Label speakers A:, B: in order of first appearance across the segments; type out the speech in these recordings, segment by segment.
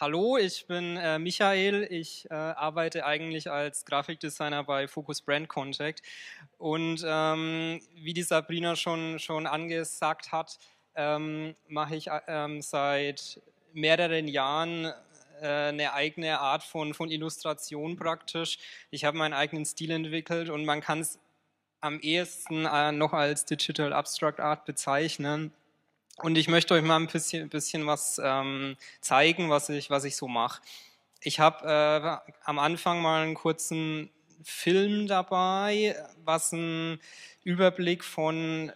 A: Hallo, ich bin äh, Michael. Ich äh, arbeite eigentlich als Grafikdesigner bei Focus Brand Contact. Und ähm, wie die Sabrina schon, schon angesagt hat, ähm, mache ich äh, ähm, seit mehreren Jahren äh, eine eigene Art von, von Illustration praktisch. Ich habe meinen eigenen Stil entwickelt und man kann es am ehesten äh, noch als Digital Abstract Art bezeichnen. Und ich möchte euch mal ein bisschen, bisschen was ähm, zeigen, was ich, was ich so mache. Ich habe äh, am Anfang mal einen kurzen Film dabei, was ein Überblick von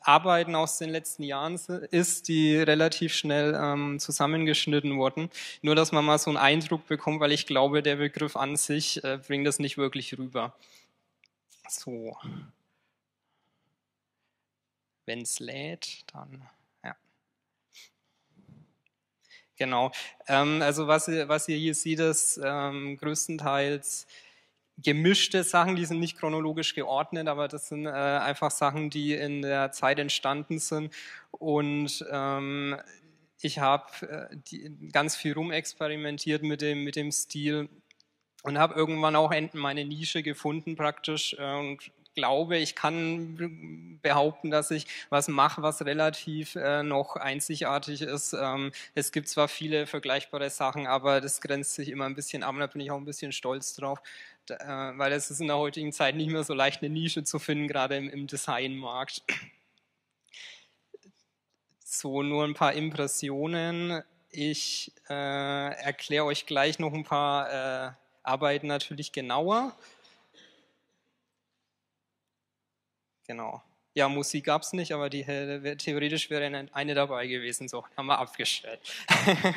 A: Arbeiten aus den letzten Jahren ist, die relativ schnell ähm, zusammengeschnitten wurden. Nur, dass man mal so einen Eindruck bekommt, weil ich glaube, der Begriff an sich äh, bringt das nicht wirklich rüber. So. Wenn es lädt, dann. Genau. Ähm, also was ihr, was ihr hier seht, ist ähm, größtenteils gemischte Sachen, die sind nicht chronologisch geordnet, aber das sind äh, einfach Sachen, die in der Zeit entstanden sind. Und ähm, ich habe äh, ganz viel rumexperimentiert mit dem, mit dem Stil und habe irgendwann auch meine Nische gefunden praktisch äh, und glaube, ich kann behaupten, dass ich was mache, was relativ äh, noch einzigartig ist. Ähm, es gibt zwar viele vergleichbare Sachen, aber das grenzt sich immer ein bisschen ab da bin ich auch ein bisschen stolz drauf, äh, weil es ist in der heutigen Zeit nicht mehr so leicht, eine Nische zu finden, gerade im, im Designmarkt. So, nur ein paar Impressionen. Ich äh, erkläre euch gleich noch ein paar äh, Arbeiten natürlich genauer. Genau. Ja, Musik gab es nicht, aber die, theoretisch wäre eine dabei gewesen. So, haben wir abgestellt.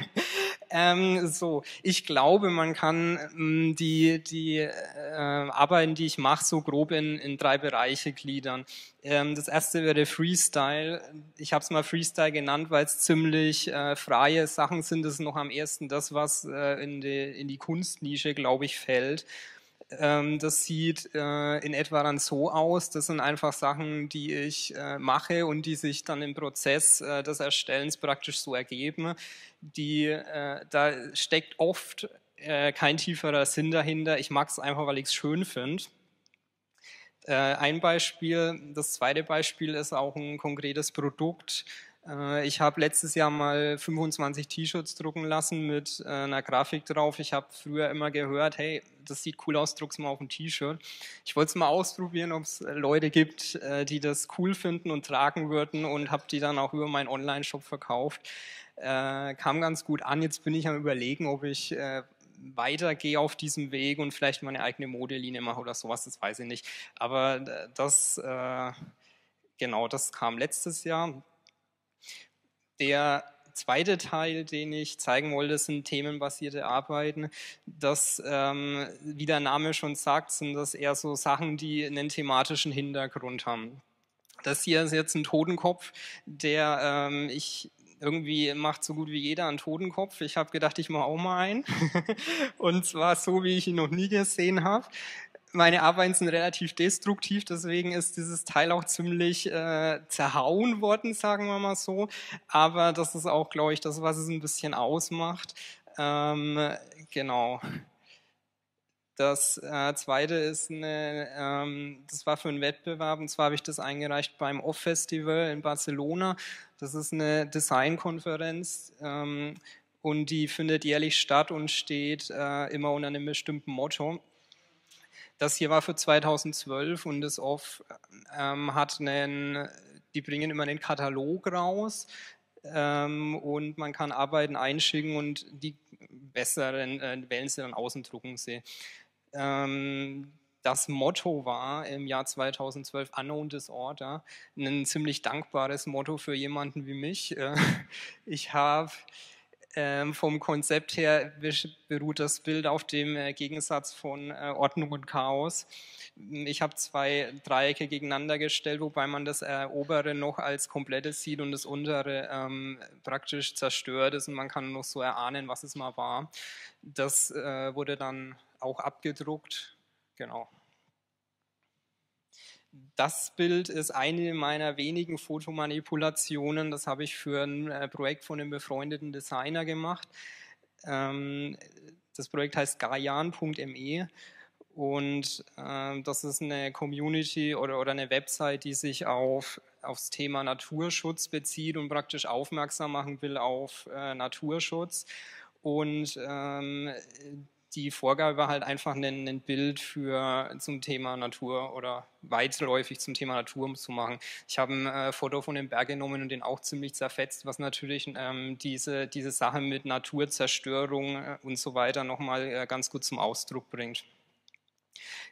A: ähm, so, ich glaube, man kann ähm, die, die äh, Arbeiten, die ich mache, so grob in, in drei Bereiche gliedern. Ähm, das erste wäre Freestyle. Ich habe es mal Freestyle genannt, weil es ziemlich äh, freie Sachen sind. Das ist noch am ersten das, was äh, in, die, in die Kunstnische, glaube ich, fällt. Ähm, das sieht äh, in etwa dann so aus. Das sind einfach Sachen, die ich äh, mache und die sich dann im Prozess äh, des Erstellens praktisch so ergeben. Die, da steckt oft kein tieferer Sinn dahinter. Ich mag es einfach, weil ich es schön finde. ein Beispiel, das zweite Beispiel ist auch ein konkretes Produkt, äh, ich habe letztes Jahr mal 25 T-Shirts drucken lassen mit äh, einer Grafik drauf. Ich habe früher immer gehört, hey, das sieht cool aus, druck's mal auf ein T-Shirt. Ich wollte es mal ausprobieren, ob es äh, Leute gibt, die das cool finden und tragen würden und habe die dann auch über meinen Online-Shop verkauft. kam ganz gut an. Jetzt bin ich am überlegen, ob ich weitergehe auf diesem Weg und vielleicht meine eigene Modelinie mache oder sowas, das weiß ich nicht. Aber das, genau, das kam letztes Jahr. Der zweite Teil, den ich zeigen wollte, sind themenbasierte Arbeiten. Das, ähm, wie der Name schon sagt, sind das eher so Sachen, die einen thematischen Hintergrund haben. Das hier ist jetzt ein Totenkopf, der ähm, ich irgendwie macht so gut wie jeder einen Totenkopf. Ich habe gedacht, ich mache auch mal einen. Und zwar so, wie ich ihn noch nie gesehen habe meine Arbeiten sind relativ destruktiv, deswegen ist dieses Teil auch ziemlich äh, zerhauen worden, sagen wir mal so. Aber das ist auch, glaube ich, das, was es ein bisschen ausmacht. Ähm, genau. Das äh, zweite ist, eine, ähm, das war für einen Wettbewerb und zwar habe ich das eingereicht beim Off Festival in Barcelona. Das ist eine Designkonferenz ähm, und die findet jährlich statt und steht äh, immer unter einem bestimmten Motto. Das hier war für 2012 und das OFF ähm, hat einen, die bringen immer einen Katalog raus ähm, und man kann Arbeiten einschicken und die besseren äh, wählen sie dann aus und drucken sie. Ähm, das Motto war im Jahr 2012 Unknown Disorder, ein ziemlich dankbares Motto für jemanden wie mich. Äh, ich habe ähm, vom Konzept her beruht das Bild auf dem äh, Gegensatz von äh, Ordnung und Chaos. Hm, ich habe zwei Dreiecke gegeneinander gestellt, wobei man das äh, obere noch als komplettes sieht und das untere ähm, praktisch zerstört ist und man kann noch so erahnen, was es mal war. Das äh, wurde dann auch abgedruckt. Genau. Das Bild ist eine meiner wenigen Fotomanipulationen. Das habe ich für ein äh, Projekt von einem befreundeten Designer gemacht. Ähm, das Projekt heißt gajan.me und ähm, das ist eine Community oder, oder eine Website, die sich auf aufs Thema Naturschutz bezieht und praktisch aufmerksam machen will auf äh, Naturschutz. Und ähm, die Vorgabe war halt einfach ein, ein, Bild für zum Thema Natur oder weitläufig zum Thema Natur zu machen. Ich habe ein äh, Foto von dem Berg genommen und den auch ziemlich zerfetzt, was natürlich ähm, diese, diese Sache mit Naturzerstörung äh, und so weiter nochmal äh, ganz gut zum Ausdruck bringt.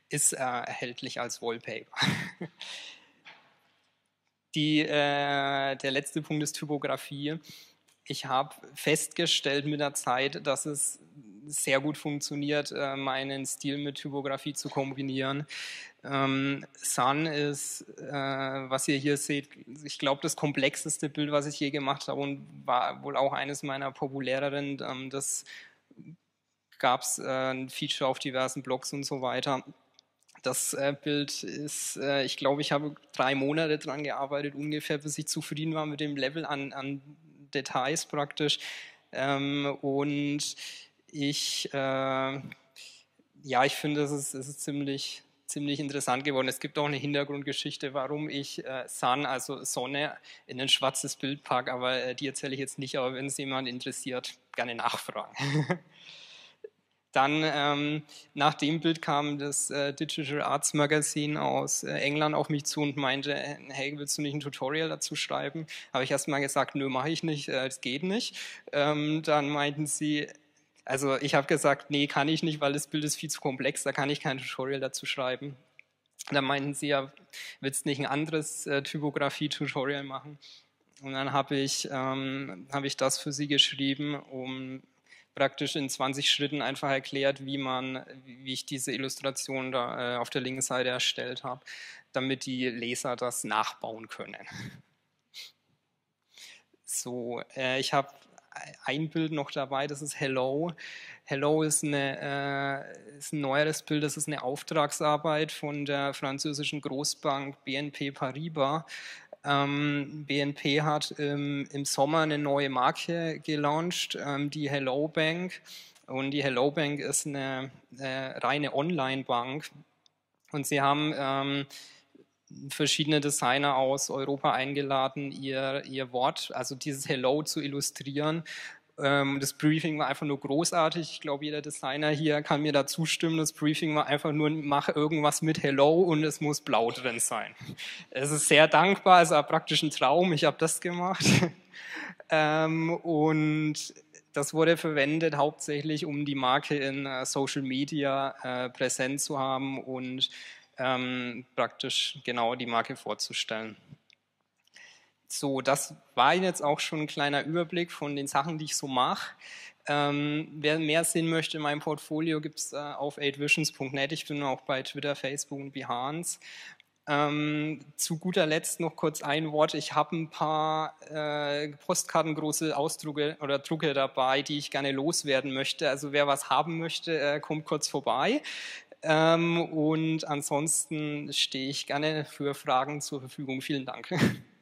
A: Ist äh, erhältlich als Wallpaper. Die, äh, der letzte Punkt ist Typografie ich habe festgestellt mit der Zeit, dass es sehr gut funktioniert, äh, meinen Stil mit Typografie zu kombinieren. Ähm, Sun ist, äh, was ihr hier seht, ich glaube, das komplexeste Bild, was ich je gemacht habe und war wohl auch eines meiner populäreren. Ähm, das gab es äh, ein Feature auf diversen Blogs und so weiter. Das Bild ist, ich glaube, ich habe drei Monate daran gearbeitet, ungefähr, bis ich zufrieden war mit dem Level an, an Details praktisch. Ähm, und ich, äh, ja, ich finde, es ist, es ist ziemlich, ziemlich interessant geworden. Es gibt auch eine Hintergrundgeschichte, warum ich äh, Sun, also Sonne, in ein schwarzes Bild packe, aber äh, die erzähle ich jetzt nicht, aber wenn es jemand interessiert, gerne nachfragen. Dann ähm, nach dem Bild kam das äh, Digital Arts Magazine aus äh, England auf mich zu und meinte, hey, willst du nicht ein Tutorial dazu schreiben? Habe ich erstmal gesagt, nö, mache ich nicht, das äh, geht nicht. Ähm, dann meinten sie, also ich habe gesagt, nee, kann ich nicht, weil das Bild ist viel zu komplex, da kann ich kein Tutorial dazu schreiben. Da meinten sie ja, willst du nicht ein anderes äh, Typografie-Tutorial machen? Und dann habe ich, ähm, hab ich das für sie geschrieben, um praktisch in 20 Schritten einfach erklärt, wie man, wie ich diese Illustration da äh, auf der linken Seite erstellt habe, damit die Leser das nachbauen können. So, äh, ich habe ein Bild noch dabei, das ist Hello. Hello ist, eine, äh, ist ein neueres Bild, das ist eine Auftragsarbeit von der französischen Großbank BNP Paribas. Ähm, BNP hat ähm, im Sommer eine neue Marke gelauncht, ähm, die Hello Bank. Und die Hello Bank ist eine äh, reine Online-Bank. Und sie haben ähm, verschiedene Designer aus Europa eingeladen, ihr, ihr Wort, also dieses Hello zu illustrieren. Ähm, das Briefing war einfach nur großartig. Ich glaube, jeder Designer hier kann mir da zustimmen. Das Briefing war einfach nur, mach irgendwas mit Hello und es muss blau drin sein. Es ist sehr dankbar, es war praktisch ein Traum. Ich habe das gemacht. Ähm, und das wurde verwendet hauptsächlich, um die Marke in äh, Social Media äh, präsent zu haben und ähm, praktisch genau die Marke vorzustellen. So, das war jetzt auch schon ein kleiner Überblick von den Sachen, die ich so mache. Ähm, wer mehr sehen möchte in meinem Portfolio, gibt es äh, auf 8visions.net. Ich bin auch bei Twitter, Facebook und Behance. Ähm, zu guter Letzt noch kurz ein Wort. Ich habe ein paar äh, Postkarten, Ausdrucke oder Drucke dabei, die ich gerne loswerden möchte. Also wer was haben möchte, äh, kommt kurz vorbei. Ähm, und ansonsten stehe ich gerne für Fragen zur Verfügung. Vielen Dank.